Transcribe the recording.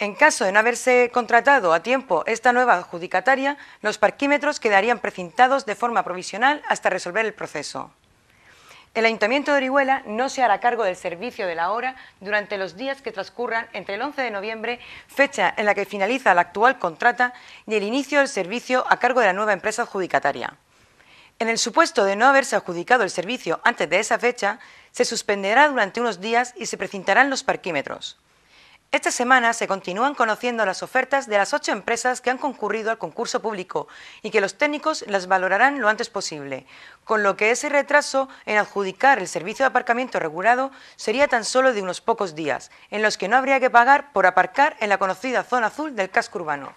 En caso de no haberse contratado a tiempo esta nueva adjudicataria, los parquímetros quedarían precintados de forma provisional hasta resolver el proceso. El Ayuntamiento de Orihuela no se hará cargo del servicio de la hora durante los días que transcurran entre el 11 de noviembre, fecha en la que finaliza la actual contrata, y el inicio del servicio a cargo de la nueva empresa adjudicataria. En el supuesto de no haberse adjudicado el servicio antes de esa fecha, se suspenderá durante unos días y se precintarán los parquímetros. Esta semana se continúan conociendo las ofertas de las ocho empresas que han concurrido al concurso público y que los técnicos las valorarán lo antes posible, con lo que ese retraso en adjudicar el servicio de aparcamiento regulado sería tan solo de unos pocos días, en los que no habría que pagar por aparcar en la conocida zona azul del casco urbano.